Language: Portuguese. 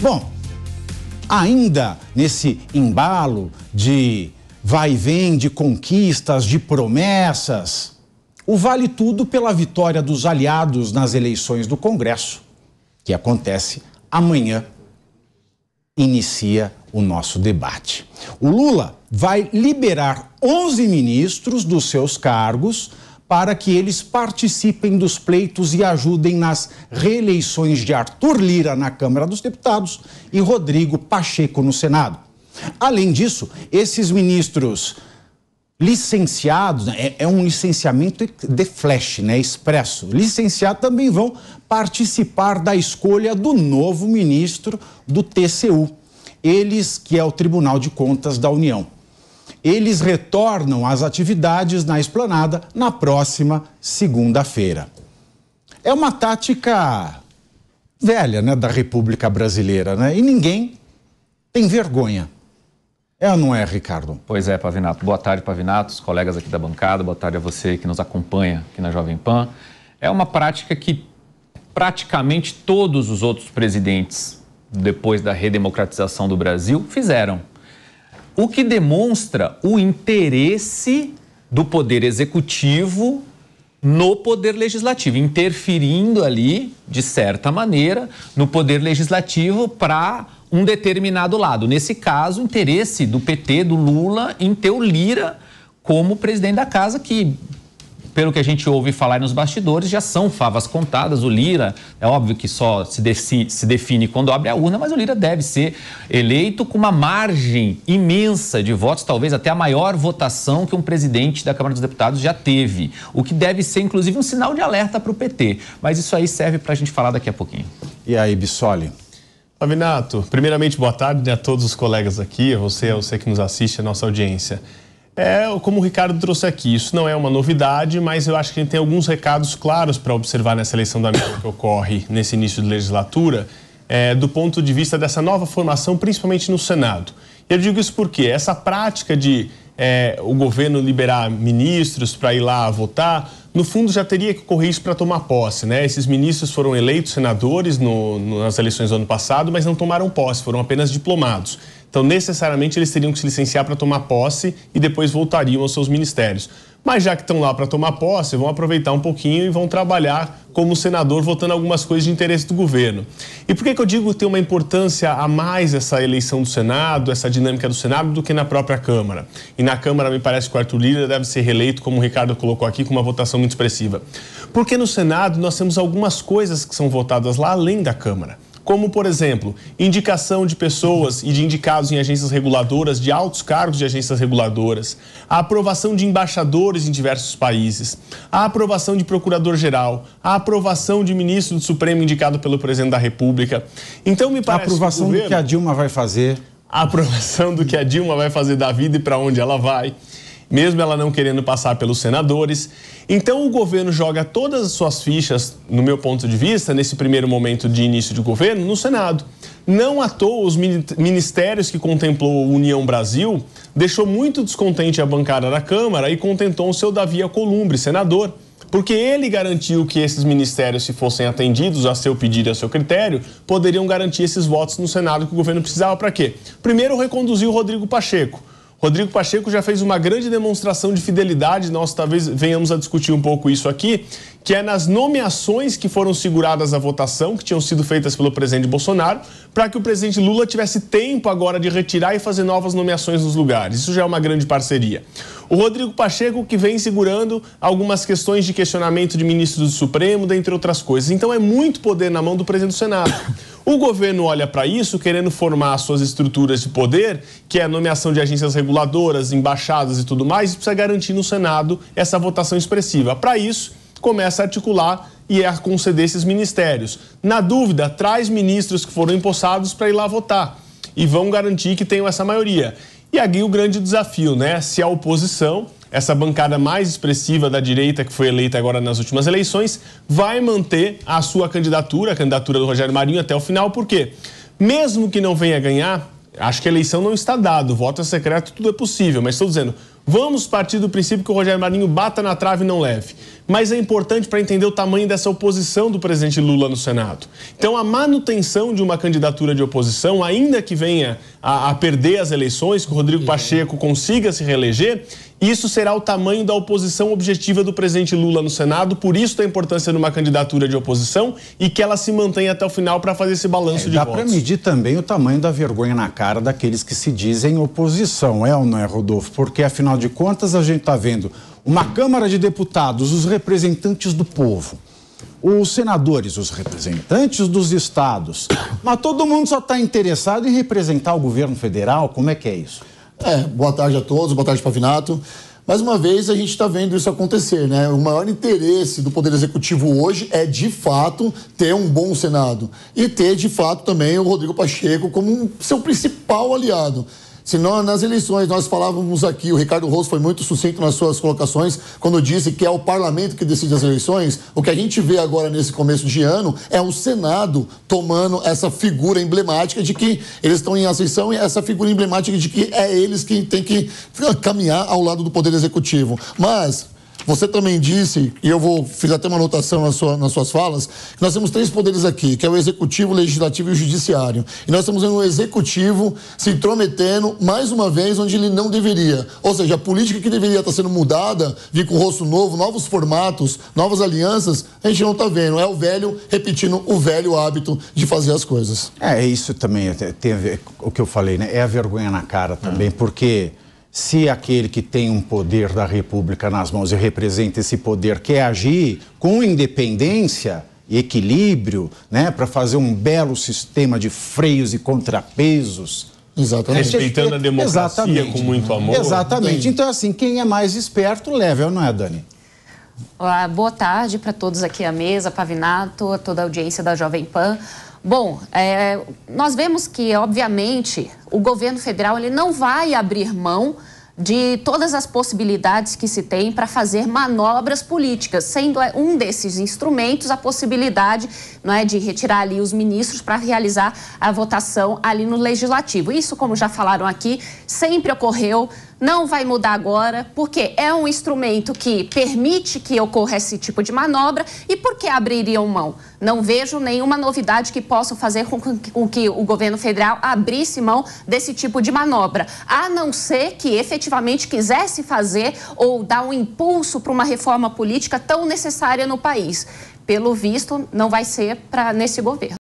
Bom, ainda nesse embalo de vai e vem, de conquistas, de promessas, o vale tudo pela vitória dos aliados nas eleições do Congresso, que acontece amanhã, inicia o nosso debate. O Lula vai liberar 11 ministros dos seus cargos para que eles participem dos pleitos e ajudem nas reeleições de Arthur Lira na Câmara dos Deputados e Rodrigo Pacheco no Senado. Além disso, esses ministros licenciados, né, é, é, um licenciamento de flash, né, expresso. Licenciados também vão participar da escolha do novo ministro do TCU, eles que é o Tribunal de Contas da União eles retornam às atividades na esplanada na próxima segunda-feira. É uma tática velha né, da República Brasileira, né? E ninguém tem vergonha. É ou não é, Ricardo? Pois é, Pavinato. Boa tarde, Pavinato, os colegas aqui da bancada, boa tarde a você que nos acompanha aqui na Jovem Pan. É uma prática que praticamente todos os outros presidentes, depois da redemocratização do Brasil, fizeram o que demonstra o interesse do Poder Executivo no Poder Legislativo, interferindo ali, de certa maneira, no Poder Legislativo para um determinado lado. Nesse caso, o interesse do PT, do Lula, em ter o Lira como presidente da casa, que pelo que a gente ouve falar nos bastidores, já são favas contadas. O Lira, é óbvio que só se, se, define quando abre a urna, mas o Lira deve ser eleito com uma margem imensa de votos, talvez até a maior votação que um presidente da Câmara dos Deputados já teve. O que deve ser, inclusive, um sinal de alerta para o PT. Mas isso aí serve para a gente falar daqui a pouquinho. E aí, Bissoli? Fabinato. primeiramente, boa tarde né, a todos os colegas aqui, a você, a você que nos assiste, a nossa audiência. É, como o Ricardo trouxe aqui, isso não é uma novidade, mas eu acho que a gente tem alguns recados claros para observar nessa eleição da América que ocorre nesse início de legislatura, é, do ponto de vista dessa nova formação, principalmente no Senado. Eu digo isso porque essa prática de é, o governo liberar ministros para ir lá votar, no fundo já teria que ocorrer isso para tomar posse, né? Esses ministros foram eleitos senadores no, nas eleições do ano passado, mas não tomaram posse, foram apenas diplomados. Então, necessariamente, eles teriam que se licenciar para tomar posse e depois voltariam aos seus ministérios. Mas já que estão lá para tomar posse, vão aproveitar um pouquinho e vão trabalhar como senador votando algumas coisas de interesse do governo. E por que, que eu digo ter uma importância a mais essa eleição do Senado, essa dinâmica do Senado, do que na própria Câmara? E na Câmara, me parece que o Arthur Lira deve ser reeleito, como o Ricardo colocou aqui, com uma votação muito expressiva. Porque no Senado nós temos algumas coisas que são votadas lá além da Câmara como, por exemplo, indicação de pessoas e de indicados em agências reguladoras, de altos cargos de agências reguladoras, a aprovação de embaixadores em diversos países, a aprovação de procurador-geral, a aprovação de ministro do Supremo indicado pelo presidente da República. Então, me parece. A aprovação que governo, do que a Dilma vai fazer. A aprovação do que a Dilma vai fazer da vida e para onde ela vai mesmo ela não querendo passar pelos senadores. Então o governo joga todas as suas fichas, no meu ponto de vista, nesse primeiro momento de início de governo, no Senado. Não à toa, os ministérios que contemplou a União Brasil deixou muito descontente a bancada da Câmara e contentou o seu Davi Columbre, senador, porque ele garantiu que esses ministérios, se fossem atendidos a seu pedido e a seu critério, poderiam garantir esses votos no Senado que o governo precisava para quê? Primeiro, reconduziu o Rodrigo Pacheco Rodrigo Pacheco já fez uma grande demonstração de fidelidade, nós talvez venhamos a discutir um pouco isso aqui, que é nas nomeações que foram seguradas à votação, que tinham sido feitas pelo presidente Bolsonaro, para que o presidente Lula tivesse tempo agora de retirar e fazer novas nomeações nos lugares. Isso já é uma grande parceria. O Rodrigo Pacheco, que vem segurando algumas questões de questionamento de ministro do Supremo, dentre outras coisas. Então é muito poder na mão do presidente do Senado. O governo olha para isso, querendo formar suas estruturas de poder, que é a nomeação de agências reguladoras, embaixadas e tudo mais, e precisa garantir no Senado essa votação expressiva. Para isso, começa a articular e é a conceder esses ministérios. Na dúvida, traz ministros que foram empossados para ir lá votar e vão garantir que tenham essa maioria. E aqui o grande desafio, né? Se a oposição, essa bancada mais expressiva da direita que foi eleita agora nas últimas eleições, vai manter a sua candidatura, a candidatura do Rogério Marinho até o final, por quê? Mesmo que não venha ganhar, acho que a eleição não está dada, voto é secreto, tudo é possível, mas estou dizendo, vamos partir do princípio que o Rogério Marinho bata na trave e não leve mas é importante para entender o tamanho dessa oposição do presidente Lula no Senado. Então, a manutenção de uma candidatura de oposição, ainda que venha a, a perder as eleições, que o Rodrigo é. Pacheco consiga se reeleger, isso será o tamanho da oposição objetiva do presidente Lula no Senado, por isso a importância de uma candidatura de oposição e que ela se mantenha até o final para fazer esse balanço é, de dá votos. Dá para medir também o tamanho da vergonha na cara daqueles que se dizem oposição, é ou não é, Rodolfo? Porque, afinal de contas, a gente está vendo uma Câmara de Deputados, os representantes do povo, os senadores, os representantes dos estados. Mas todo mundo só está interessado em representar o governo federal? Como é que é isso? É, boa tarde a todos, boa tarde, Pavinato. Mais uma vez, a gente está vendo isso acontecer, né? O maior interesse do Poder Executivo hoje é, de fato, ter um bom Senado e ter, de fato, também o Rodrigo Pacheco como seu principal aliado. Se nós, nas eleições nós falávamos aqui, o Ricardo Rosso foi muito sucinto nas suas colocações quando disse que é o parlamento que decide as eleições, o que a gente vê agora nesse começo de ano é o Senado tomando essa figura emblemática de que eles estão em ascensão e essa figura emblemática de que é eles quem tem que caminhar ao lado do Poder Executivo. Mas você também disse, e eu vou fiz até uma anotação na sua, nas suas falas, que nós temos três poderes aqui, que é o executivo, o legislativo e o judiciário. E nós estamos vendo o executivo se intrometendo mais uma vez onde ele não deveria. Ou seja, a política que deveria estar sendo mudada, vir com rosto novo, novos formatos, novas alianças, a gente não está vendo. É o velho repetindo o velho hábito de fazer as coisas. É, isso também tem a ver com o que eu falei, né? É a vergonha na cara também, é. porque se aquele que tem um poder da República nas mãos e representa esse poder quer agir com independência, equilíbrio, né, para fazer um belo sistema de freios e contrapesos. Exatamente. Respeitando a democracia Exatamente. com muito amor. Exatamente. Então, assim, quem é mais esperto leva, não é, Dani? Olá, boa tarde para todos aqui à mesa, Pavinato, toda a audiência da Jovem Pan. Bom, é, nós vemos que, obviamente, o governo federal ele não vai abrir mão de todas as possibilidades que se tem para fazer manobras políticas, sendo é, um desses instrumentos a possibilidade não é, de retirar ali os ministros para realizar a votação ali no legislativo. Isso, como já falaram aqui, sempre ocorreu não vai mudar agora, porque é um instrumento que permite que ocorra esse tipo de manobra e por que abririam mão? Não vejo nenhuma novidade que possa fazer com que o governo federal abrisse mão desse tipo de manobra, a não ser que efetivamente quisesse fazer ou dar um impulso para uma reforma política tão necessária no país. Pelo visto, não vai ser para nesse governo.